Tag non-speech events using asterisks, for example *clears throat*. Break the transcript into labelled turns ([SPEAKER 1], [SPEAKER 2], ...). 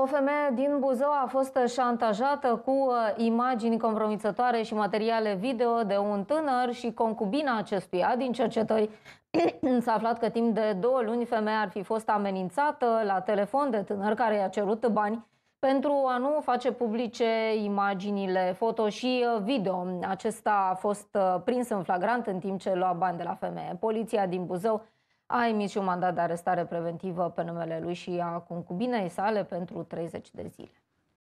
[SPEAKER 1] O femeie din Buzău a fost șantajată cu uh, imagini compromițătoare și materiale video de un tânăr și concubina acestuia din cercetări. *clears throat* S-a aflat că timp de două luni femeia ar fi fost amenințată la telefon de tânăr care i-a cerut bani pentru a nu face publice imaginile foto și uh, video. Acesta a fost uh, prins în flagrant în timp ce lua bani de la femeie. Poliția din Buzău a emis și un mandat de arestare preventivă pe numele lui și a concubinei sale pentru 30 de zile.